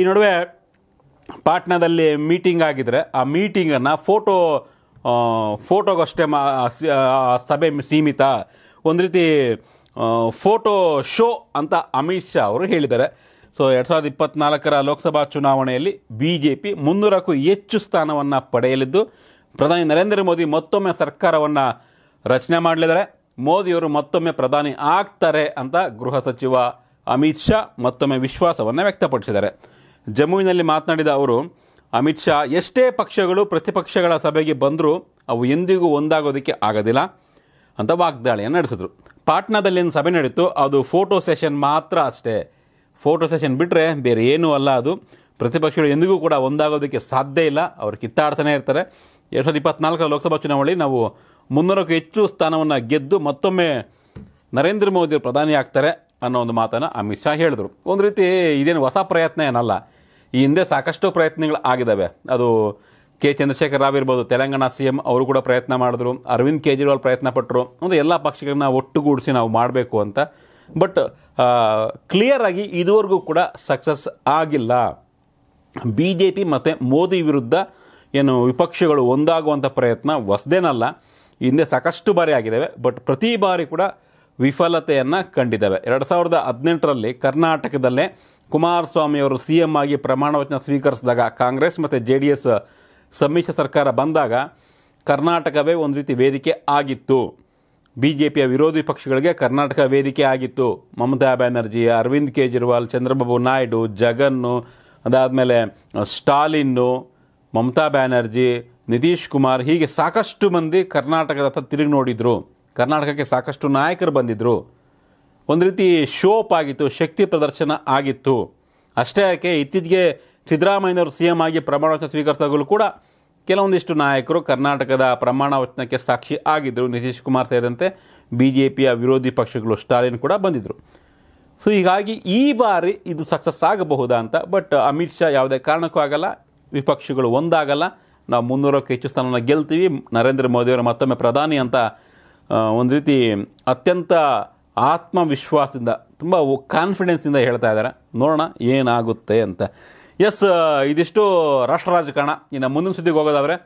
ಈ ನಡುವೆ ಪಾಟ್ನಾದಲ್ಲಿ ಮೀಟಿಂಗ್ ಆಗಿದ್ರೆ ಆ ಮೀಟಿಂಗನ್ನು ಫೋಟೋ ಫೋಟೋಗಷ್ಟೇ ಸಭೆ ಸೀಮಿತ ಒಂದು ರೀತಿ ಫೋಟೋ ಶೋ ಅಂತ ಅಮಿತ್ ಶಾ ಅವರು ಹೇಳಿದ್ದಾರೆ ಸೊ ಎರಡು ಸಾವಿರದ ಇಪ್ಪತ್ತ್ನಾಲ್ಕರ ಲೋಕಸಭಾ ಚುನಾವಣೆಯಲ್ಲಿ ಬಿ ಜೆ ಪಿ ಮುನ್ನೂರಕ್ಕೂ ಹೆಚ್ಚು ಸ್ಥಾನವನ್ನು ಪಡೆಯಲಿದ್ದು ಪ್ರಧಾನಿ ನರೇಂದ್ರ ಮೋದಿ ಮತ್ತೊಮ್ಮೆ ಸರ್ಕಾರವನ್ನು ರಚನೆ ಮಾಡಲಿದ್ದಾರೆ ಮೋದಿಯವರು ಮತ್ತೊಮ್ಮೆ ಪ್ರಧಾನಿ ಆಗ್ತಾರೆ ಅಂತ ಗೃಹ ಸಚಿವ ಅಮಿತ್ ಶಾ ಮತ್ತೊಮ್ಮೆ ವಿಶ್ವಾಸವನ್ನು ವ್ಯಕ್ತಪಡಿಸಿದ್ದಾರೆ ಜಮ್ಮುವಿನಲ್ಲಿ ಮಾತನಾಡಿದ ಅವರು ಅಮಿತ್ ಶಾ ಎಷ್ಟೇ ಪಕ್ಷಗಳು ಪ್ರತಿಪಕ್ಷಗಳ ಸಭೆಗೆ ಬಂದರೂ ಅವು ಎಂದಿಗೂ ಒಂದಾಗೋದಕ್ಕೆ ಆಗೋದಿಲ್ಲ ಅಂತ ವಾಗ್ದಾಳಿಯನ್ನು ನಡೆಸಿದ್ರು ಪಾಟ್ನಾದಲ್ಲಿನ ಸಭೆ ನಡೀತು ಅದು ಫೋಟೋ ಸೆಷನ್ ಮಾತ್ರ ಅಷ್ಟೇ ಫೋಟೋ ಸೆಷನ್ ಬಿಟ್ಟರೆ ಬೇರೆ ಏನೂ ಅಲ್ಲ ಅದು ಪ್ರತಿಪಕ್ಷಗಳು ಎಂದಿಗೂ ಕೂಡ ಒಂದಾಗೋದಕ್ಕೆ ಸಾಧ್ಯ ಇಲ್ಲ ಅವರು ಕಿತ್ತಾಡ್ತಾನೆ ಇರ್ತಾರೆ ಎರಡು ಸಾವಿರದ ಇಪ್ಪತ್ನಾಲ್ಕರ ಲೋಕಸಭಾ ಚುನಾವಣೆಯಲ್ಲಿ ನಾವು ಮುನ್ನೂರಕ್ಕೂ ಹೆಚ್ಚು ಸ್ಥಾನವನ್ನು ಗೆದ್ದು ಮತ್ತೊಮ್ಮೆ ನರೇಂದ್ರ ಮೋದಿ ಪ್ರಧಾನಿ ಆಗ್ತಾರೆ ಅನ್ನೋ ಒಂದು ಮಾತನ್ನು ಅಮಿತ್ ಶಾ ಹೇಳಿದರು ಒಂದು ರೀತಿ ಇದೇನು ಹೊಸ ಪ್ರಯತ್ನ ಏನಲ್ಲ ಈ ಹಿಂದೆ ಸಾಕಷ್ಟು ಪ್ರಯತ್ನಗಳು ಆಗಿದ್ದಾವೆ ಅದು ಕೆ ಚಂದ್ರಶೇಖರ ರಾವ್ ಇರ್ಬೋದು ತೆಲಂಗಾಣ ಸಿ ಎಂ ಅವರು ಕೂಡ ಪ್ರಯತ್ನ ಮಾಡಿದ್ರು ಅರವಿಂದ್ ಕೇಜ್ರಿವಾಲ್ ಪ್ರಯತ್ನ ಪಟ್ಟರು ಅಂದರೆ ಎಲ್ಲ ಪಕ್ಷಗಳನ್ನ ಒಟ್ಟುಗೂಡಿಸಿ ನಾವು ಮಾಡಬೇಕು ಅಂತ ಬಟ್ ಕ್ಲಿಯರ್ ಆಗಿ ಇದುವರೆಗೂ ಕೂಡ ಸಕ್ಸಸ್ ಆಗಿಲ್ಲ ಬಿ ಜೆ ಪಿ ಮತ್ತು ಮೋದಿ ವಿರುದ್ಧ ಏನು ವಿಪಕ್ಷಗಳು ಒಂದಾಗುವಂಥ ಪ್ರಯತ್ನ ಹೊಸದೇನಲ್ಲ ಹಿಂದೆ ಸಾಕಷ್ಟು ಬಾರಿ ಆಗಿದ್ದಾವೆ ಬಟ್ ಪ್ರತಿ ಬಾರಿ ಕೂಡ ವಿಫಲತೆಯನ್ನು ಕಂಡಿದ್ದಾವೆ ಎರಡು ಸಾವಿರದ ಹದಿನೆಂಟರಲ್ಲಿ ಕರ್ನಾಟಕದಲ್ಲೇ ಕುಮಾರಸ್ವಾಮಿಯವರು ಸಿ ಎಂ ಆಗಿ ಪ್ರಮಾಣವಚನ ಸ್ವೀಕರಿಸಿದಾಗ ಕಾಂಗ್ರೆಸ್ ಮತ್ತು ಜೆ ಡಿ ಎಸ್ ಸಮ್ಮಿಶ್ರ ಸರ್ಕಾರ ಬಂದಾಗ ಕರ್ನಾಟಕವೇ ಒಂದು ರೀತಿ ವೇದಿಕೆ ಆಗಿತ್ತು ಬಿ ಜೆ ಪಿಯ ವಿರೋಧಿ ಪಕ್ಷಗಳಿಗೆ ಕರ್ನಾಟಕ ವೇದಿಕೆ ಆಗಿತ್ತು ಮಮತಾ ಬ್ಯಾನರ್ಜಿ ಅರವಿಂದ್ ಕೇಜ್ರಿವಾಲ್ ಚಂದ್ರಬಾಬು ನಾಯ್ಡು ಜಗನ್ನು ಅದಾದಮೇಲೆ ಸ್ಟಾಲಿನ್ನು ಮಮತಾ ಬ್ಯಾನರ್ಜಿ ನಿತೀಶ್ ಕುಮಾರ್ ಹೀಗೆ ಸಾಕಷ್ಟು ಮಂದಿ ಕರ್ನಾಟಕದ ತಿರುಗಿ ನೋಡಿದರು ಕರ್ನಾಟಕಕ್ಕೆ ಸಾಕಷ್ಟು ನಾಯಕರು ಬಂದಿದ್ದರು ಒಂದು ರೀತಿ ಶೋಪ್ ಆಗಿತ್ತು ಶಕ್ತಿ ಪ್ರದರ್ಶನ ಆಗಿತ್ತು ಅಷ್ಟೇ ಯಾಕೆ ಇತ್ತೀಚೆಗೆ ಸಿದ್ದರಾಮಯ್ಯನವರು ಸಿ ಎಂ ಆಗಿ ಪ್ರಮಾಣ ವಚನ ಸ್ವೀಕರಿಸಿದಾಗಲೂ ಕೂಡ ಕೆಲವೊಂದಿಷ್ಟು ನಾಯಕರು ಕರ್ನಾಟಕದ ಪ್ರಮಾಣ ವಚನಕ್ಕೆ ಸಾಕ್ಷಿ ಆಗಿದ್ದರು ನಿತೀಶ್ ಕುಮಾರ್ ಸೇರಿದಂತೆ ಬಿ ಜೆ ಪಿಯ ವಿರೋಧಿ ಪಕ್ಷಗಳು ಸ್ಟಾಲಿನ್ ಕೂಡ ಬಂದಿದ್ದರು ಸೊ ಹೀಗಾಗಿ ಈ ಬಾರಿ ಇದು ಸಕ್ಸಸ್ ಆಗಬಹುದಾ ಅಂತ ಬಟ್ ಅಮಿತ್ ಶಾ ಯಾವುದೇ ಕಾರಣಕ್ಕೂ ಆಗಲ್ಲ ವಿಪಕ್ಷಗಳು ಒಂದಾಗಲ್ಲ ನಾವು ಮುನ್ನೂರಕ್ಕೆ ಹೆಚ್ಚು ಸ್ಥಾನವನ್ನು ಗೆಲ್ತೀವಿ ನರೇಂದ್ರ ಮೋದಿಯವರು ಮತ್ತೊಮ್ಮೆ ಪ್ರಧಾನಿ ಅಂತ ಒಂದು ರೀತಿ ಅತ್ಯಂತ ಆತ್ಮವಿಶ್ವಾಸದಿಂದ ತುಂಬ ಕಾನ್ಫಿಡೆನ್ಸಿಂದ ಹೇಳ್ತಾ ಇದ್ದಾರೆ ನೋಡೋಣ ಏನಾಗುತ್ತೆ ಅಂತ ಎಸ್ ಇದಿಷ್ಟು ರಾಷ್ಟ್ರ ರಾಜಕಾರಣ ಇನ್ನು ಮುಂದಿನ ಸುದ್ದಿಗೆ ಹೋಗೋದಾದರೆ